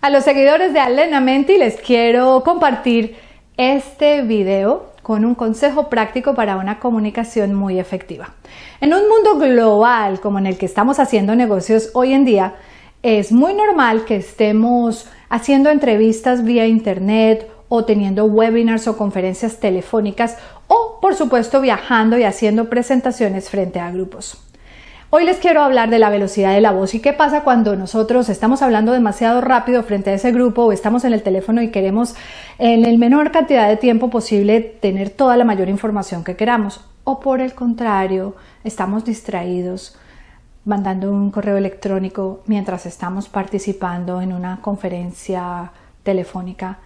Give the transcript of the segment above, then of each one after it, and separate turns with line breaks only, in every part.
A los seguidores de Alena Menti les quiero compartir este video con un consejo práctico para una comunicación muy efectiva. En un mundo global como en el que estamos haciendo negocios hoy en día, es muy normal que estemos haciendo entrevistas vía internet o teniendo webinars o conferencias telefónicas o por supuesto viajando y haciendo presentaciones frente a grupos. Hoy les quiero hablar de la velocidad de la voz y qué pasa cuando nosotros estamos hablando demasiado rápido frente a ese grupo o estamos en el teléfono y queremos en el menor cantidad de tiempo posible tener toda la mayor información que queramos o por el contrario, estamos distraídos mandando un correo electrónico mientras estamos participando en una conferencia telefónica.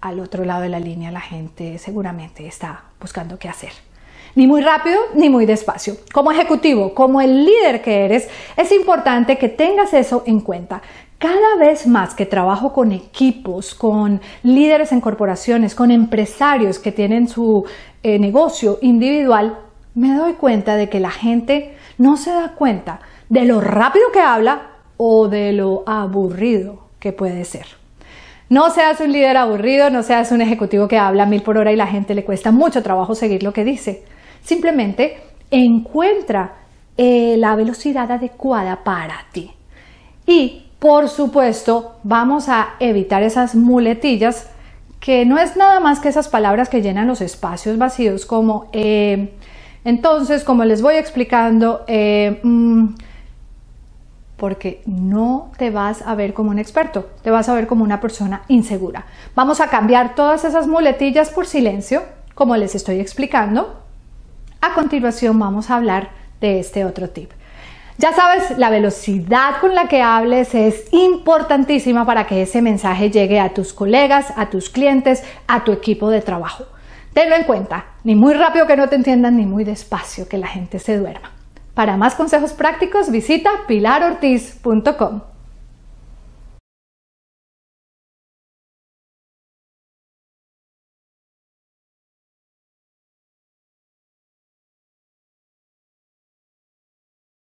Al otro lado de la línea la gente seguramente está buscando qué hacer ni muy rápido ni muy despacio. Como ejecutivo, como el líder que eres, es importante que tengas eso en cuenta. Cada vez más que trabajo con equipos, con líderes en corporaciones, con empresarios que tienen su eh, negocio individual, me doy cuenta de que la gente no se da cuenta de lo rápido que habla o de lo aburrido que puede ser. No seas un líder aburrido, no seas un ejecutivo que habla mil por hora y la gente le cuesta mucho trabajo seguir lo que dice. Simplemente encuentra eh, la velocidad adecuada para ti. Y por supuesto, vamos a evitar esas muletillas que no es nada más que esas palabras que llenan los espacios vacíos como eh, entonces, como les voy explicando, eh, mm, porque no te vas a ver como un experto, te vas a ver como una persona insegura. Vamos a cambiar todas esas muletillas por silencio, como les estoy explicando, a continuación vamos a hablar de este otro tip. Ya sabes, la velocidad con la que hables es importantísima para que ese mensaje llegue a tus colegas, a tus clientes, a tu equipo de trabajo. Tenlo en cuenta, ni muy rápido que no te entiendan, ni muy despacio que la gente se duerma. Para más consejos prácticos visita pilarortiz.com.